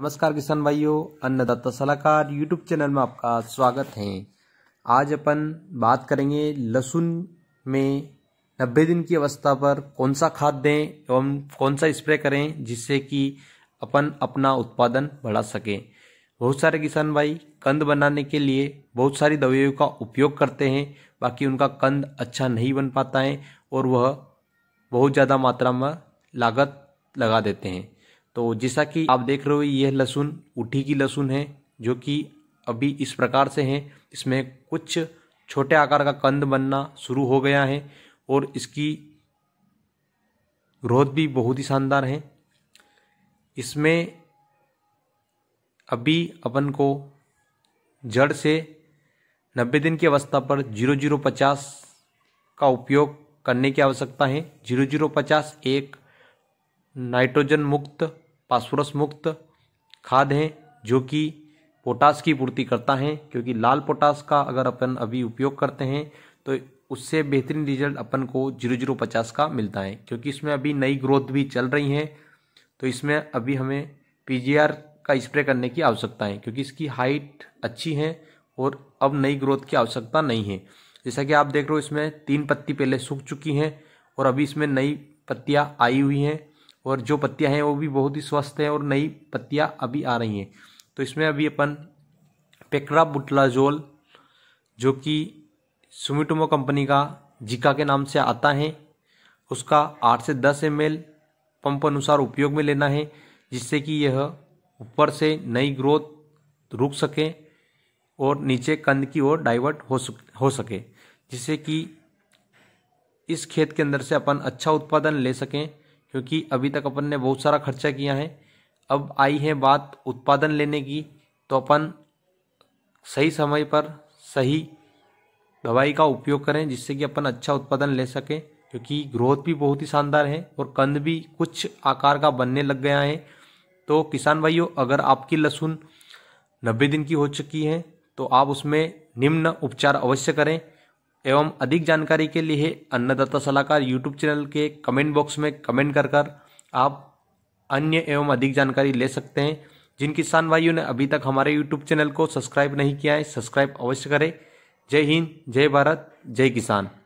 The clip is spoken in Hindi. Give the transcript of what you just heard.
नमस्कार किसान भाइयों अन्नदाता सलाहकार यूट्यूब चैनल में आपका स्वागत है आज अपन बात करेंगे लहसुन में नब्बे दिन की अवस्था पर कौन सा खाद दें एवं कौन सा स्प्रे करें जिससे कि अपन अपना उत्पादन बढ़ा सकें बहुत सारे किसान भाई कंद बनाने के लिए बहुत सारी दवाइयों का उपयोग करते हैं बाकी उनका कंद अच्छा नहीं बन पाता है और वह बहुत ज़्यादा मात्रा में लागत लगा देते हैं तो जैसा कि आप देख रहे हो यह लहसुन उठी की लहसुन है जो कि अभी इस प्रकार से है इसमें कुछ छोटे आकार का कंद बनना शुरू हो गया है और इसकी ग्रोथ भी बहुत ही शानदार है इसमें अभी अपन को जड़ से नब्बे दिन की अवस्था पर जीरो जीरो पचास का उपयोग करने की आवश्यकता है जीरो जीरो पचास एक नाइट्रोजन मुक्त फास्फोरस मुक्त खाद हैं जो कि पोटास की पूर्ति करता है क्योंकि लाल पोटास का अगर अपन अभी उपयोग करते हैं तो उससे बेहतरीन रिजल्ट अपन को जीरो जीरो पचास का मिलता है क्योंकि इसमें अभी नई ग्रोथ भी चल रही है तो इसमें अभी हमें पी का स्प्रे करने की आवश्यकता है क्योंकि इसकी हाइट अच्छी है और अब नई ग्रोथ की आवश्यकता नहीं है जैसा कि आप देख रहे हो इसमें तीन पत्ती पहले सूख चुकी हैं और अभी इसमें नई पत्तियाँ आई हुई हैं और जो पत्तियाँ हैं वो भी बहुत ही स्वस्थ हैं और नई पत्तियाँ अभी आ रही हैं तो इसमें अभी अपन पेक्रा बुटलाजोल जो कि सुमिटोमो कंपनी का जिका के नाम से आता है उसका आठ से दस एम पंप अनुसार उपयोग में लेना है जिससे कि यह ऊपर से नई ग्रोथ रुक सके और नीचे कंद की ओर डाइवर्ट हो सक हो सके जिससे कि इस खेत के अंदर से अपन अच्छा उत्पादन ले सकें क्योंकि अभी तक अपन ने बहुत सारा खर्चा किया है अब आई है बात उत्पादन लेने की तो अपन सही समय पर सही दवाई का उपयोग करें जिससे कि अपन अच्छा उत्पादन ले सकें क्योंकि ग्रोथ भी बहुत ही शानदार है और कंद भी कुछ आकार का बनने लग गया है तो किसान भाइयों अगर आपकी लहसुन नब्बे दिन की हो चुकी है तो आप उसमें निम्न उपचार अवश्य करें एवं अधिक जानकारी के लिए अन्नदाता सलाहकार यूट्यूब चैनल के कमेंट बॉक्स में कमेंट कर कर आप अन्य एवं अधिक जानकारी ले सकते हैं जिन किसान भाइयों ने अभी तक हमारे यूट्यूब चैनल को सब्सक्राइब नहीं किया है सब्सक्राइब अवश्य करें जय हिंद जय भारत जय किसान